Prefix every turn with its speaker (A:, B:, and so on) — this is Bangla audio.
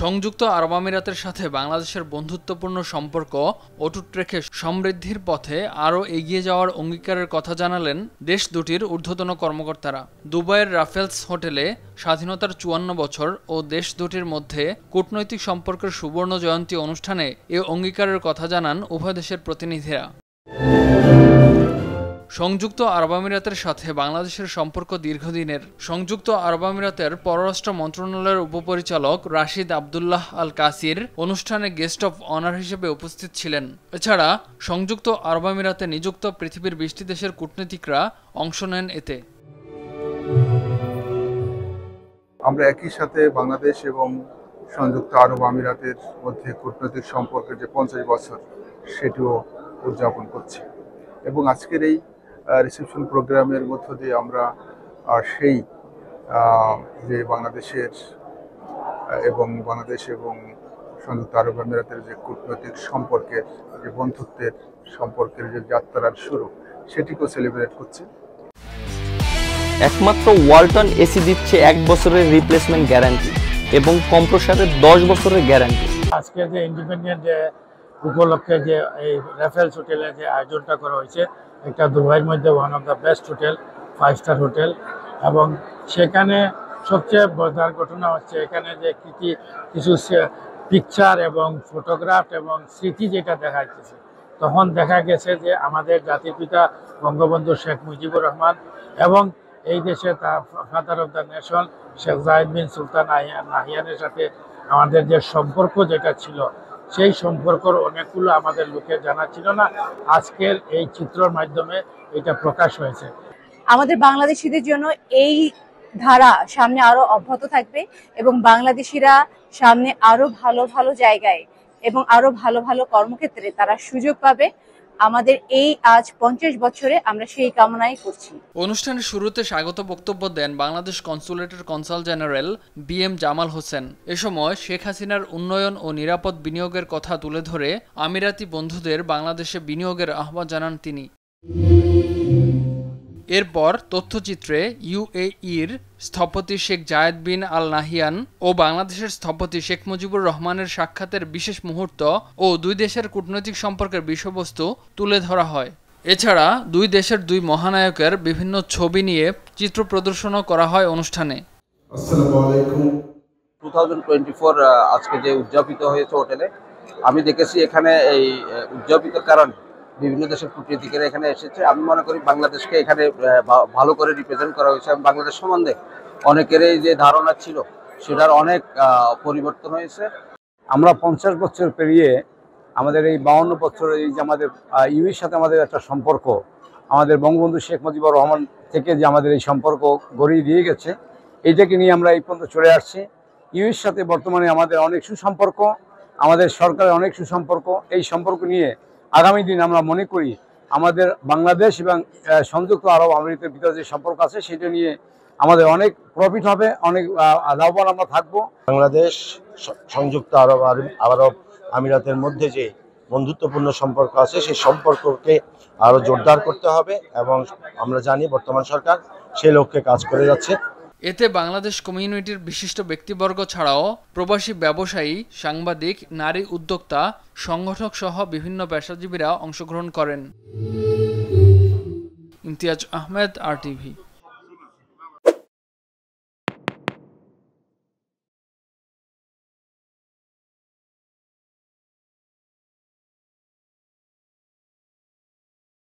A: সংযুক্ত আরব আমিরাতের সাথে বাংলাদেশের বন্ধুত্বপূর্ণ সম্পর্ক অটুট রেখে সমৃদ্ধির পথে আরও এগিয়ে যাওয়ার অঙ্গীকারের কথা জানালেন দেশ দুটির ঊর্ধ্বতন কর্মকর্তারা দুবাইয়ের রাফেলস হোটেলে স্বাধীনতার চুয়ান্ন বছর ও দেশ দুটির মধ্যে কূটনৈতিক সম্পর্কের সুবর্ণ জয়ন্তী অনুষ্ঠানে এ অঙ্গীকারের কথা জানান উভয় দেশের প্রতিনিধিরা সংযুক্ত আরব আমিরাতের সাথে বাংলাদেশের সম্পর্ক দীর্ঘদিনের সংযুক্ত আরব আমিরাতের পররাষ্ট্র মন্ত্রণালয়ের উপপরিচালক রাশিদ আবদুল্লাহ আল কাসির অনুষ্ঠানে গেস্ট অফ অনার হিসেবে উপস্থিত ছিলেন এছাড়া সংযুক্ত আরব আমিরাতে নিযুক্ত পৃথিবীর বিশটি দেশের কূটনীতিকরা অংশ নেন এতে
B: আমরা একই সাথে বাংলাদেশ এবং সংযুক্ত আরব আমিরাতের মধ্যে কূটনৈতিক সম্পর্কের যে পঞ্চাশ বছর সেটিও উদযাপন করছি এবং আজকের এই রিসেপশন প্রোগ্রামের মধ্য দিয়ে আমরা সেই যে বাংলাদেশের এবং বাংলাদেশ এবং সংযুক্ত আরব আমিরাতের যে কূটনৈতিক সম্পর্কের যে বন্ধুত্বের সম্পর্কের যে যাত্রার শুরু সেটিকেও সেলিব্রেট করছে
A: একমাত্র ওয়ালটন এসি দিচ্ছে এক বছরের রিপ্লেসমেন্ট গ্যারান্টি এবং কম্প্রসারের দশ বছরের গ্যারান্টি
B: আজকে যে ইন্ডিপেন্ডেন্ট ডে উপলক্ষে যে এই রেফেলস হোটেলের যে আয়োজনটা করা হয়েছে একটা দুবাইয়ের মধ্যে one of the best hotel five star hotel এবং সেখানে সবচেয়ে বজার ঘটনা হচ্ছে এখানে যে কী কী কিছু পিকচার এবং ফটোগ্রাফ এবং স্মৃতি যেটা দেখা যাচ্ছে তখন দেখা গেছে যে আমাদের জাতির পিতা বঙ্গবন্ধু শেখ মুজিবুর রহমান এবং এই দেশে তার father of the nation Sheikh Zayed bin Sultan নাহিয়ানের সাথে আমাদের যে সম্পর্ক যেটা ছিল সেই সম্পর্কর অনেকগুলো আমাদের লোকের জানা ছিল না আজকের এই চিত্রর মাধ্যমে এটা প্রকাশ হয়েছে
A: আমাদের বাংলাদেশিদের জন্য এই ধারা সামনে আরো অব্যাহত থাকবে এবং বাংলাদেশিরা সামনে আরো ভালো ভালো জায়গায় এবং আরো ভালো ভালো কর্মক্ষেত্রে তারা সুযোগ পাবে আমাদের এই আজ পঞ্চাশ বছরে আমরা সেই কামনাই করছি অনুষ্ঠানের শুরুতে স্বাগত বক্তব্য দেন বাংলাদেশ কনসুলেটের consul general B M Jamal Hossain এ সময় শেখ হাসিনার উন্নয়ন ও নিরাপদ বিনিয়োগের কথা তুলে ধরে আমিরাতি বন্ধুদের বাংলাদেশে বিনিয়োগের আহ্বান জানান তিনি এরপর তথ্যচিত্রে ইউএইর স্থপতি শেখ জায়েদ বিন আল নাহিয়ান ও বাংলাদেশের স্থপতি শেখ মুজিবুর রহমানের সাক্ষাতের বিশেষ মুহূর্ত ও দুই দেশের কূটনৈতিক সম্পর্কের বিষয়বস্তু তুলে ধরা হয় এছাড়া দুই দেশের দুই মহানায়কের বিভিন্ন ছবি নিয়ে চিত্র প্রদর্শনও করা হয় অনুষ্ঠানে আজকে যে উদযাপিত হয়েছে হোটেলে আমি দেখেছি এখানে এই উদযাপিত কারণ বিভিন্ন দেশের কূটনীতিকেরা এখানে এসেছে আমি মনে করি বাংলাদেশকে এখানে ভালো করে রিপ্রেজেন্ট করা হয়েছে এবং বাংলাদেশ সম্বন্ধে অনেকেরই যে ধারণা ছিল সেটার অনেক পরিবর্তন হয়েছে
B: আমরা পঞ্চাশ বছর পেরিয়ে আমাদের এই বাউন্ন বছরের এই যে আমাদের ইউএর সাথে আমাদের একটা সম্পর্ক আমাদের বঙ্গবন্ধু শেখ মুজিবুর রহমান থেকে যে আমাদের এই সম্পর্ক গড়িয়ে দিয়ে গেছে এইটাকে নিয়ে আমরা এই পর্যন্ত চলে আসছি ইউএর সাথে বর্তমানে আমাদের অনেক সুসম্পর্ক আমাদের সরকারের অনেক সুসম্পর্ক এই সম্পর্ক নিয়ে আগামী দিন আমরা মনে করি আমাদের বাংলাদেশ এবং সংযুক্ত আরব আমেরিকার ভিতরে যে সম্পর্ক আছে সেটা নিয়ে আমাদের অনেক প্রফিট হবে অনেক লাভবান আমরা থাকবো বাংলাদেশ সংযুক্ত আরব আরব আমিরাতের মধ্যে যে বন্ধুত্বপূর্ণ সম্পর্ক আছে সেই সম্পর্ককে আরও জোরদার করতে হবে এবং আমরা জানি বর্তমান সরকার সেই লক্ষ্যে কাজ করে যাচ্ছে
A: এতে বাংলাদেশ কমিউনিটির বিশিষ্ট ব্যক্তিবর্গ ছাড়াও প্রবাসী ব্যবসায়ী সাংবাদিক নারী উদ্যোক্তা সংগঠক সহ বিভিন্ন পেশাজীবীরা অংশগ্রহণ করেন ইমতিয়াজ আহমেদ আর টিভি